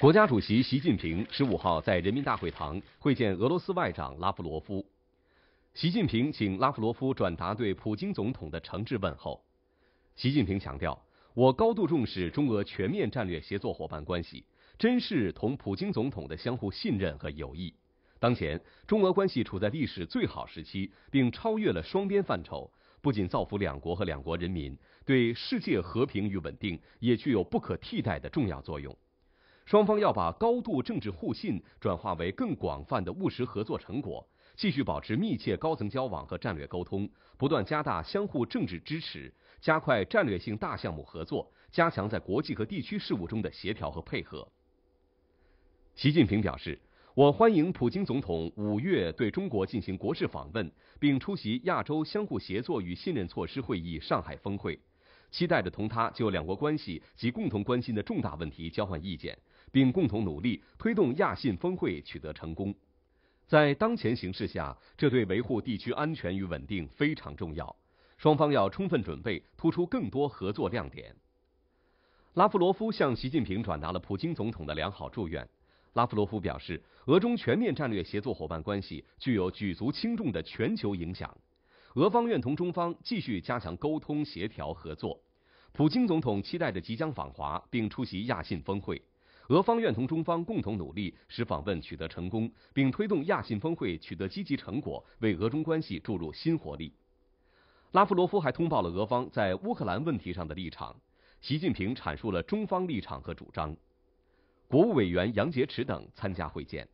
国家主席习近平十五号在人民大会堂会见俄罗斯外长拉夫罗夫。习近平请拉夫罗夫转达对普京总统的诚挚问候。习近平强调，我高度重视中俄全面战略协作伙伴关系，珍视同普京总统的相互信任和友谊。当前，中俄关系处在历史最好时期，并超越了双边范畴，不仅造福两国和两国人民，对世界和平与稳定也具有不可替代的重要作用。双方要把高度政治互信转化为更广泛的务实合作成果，继续保持密切高层交往和战略沟通，不断加大相互政治支持，加快战略性大项目合作，加强在国际和地区事务中的协调和配合。习近平表示，我欢迎普京总统五月对中国进行国事访问，并出席亚洲相互协作与信任措施会议上海峰会，期待着同他就两国关系及共同关心的重大问题交换意见。并共同努力推动亚信峰会取得成功。在当前形势下，这对维护地区安全与稳定非常重要。双方要充分准备，突出更多合作亮点。拉夫罗夫向习近平转达了普京总统的良好祝愿。拉夫罗夫表示，俄中全面战略协作伙伴关系具有举足轻重的全球影响。俄方愿同中方继续加强沟通协调合作。普京总统期待着即将访华并出席亚信峰会。俄方愿同中方共同努力，使访问取得成功，并推动亚信峰会取得积极成果，为俄中关系注入新活力。拉夫罗夫还通报了俄方在乌克兰问题上的立场，习近平阐述了中方立场和主张。国务委员杨洁篪等参加会见。